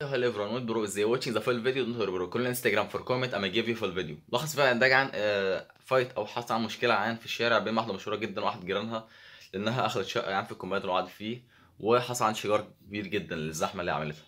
Hello everyone, what bro is they watching the full video don't worry bro كل انستجرام for comment I'm give you full video لخص فيها ده عن فايت آه، او حصل عن مشكله عن في الشارع بين واحده مشهوره جدا واحد جيرانها لانها اخذت شقه يعني في الكومباد اللي قاعد فيه وحصل عن شجار كبير جدا للزحمه اللي عملتها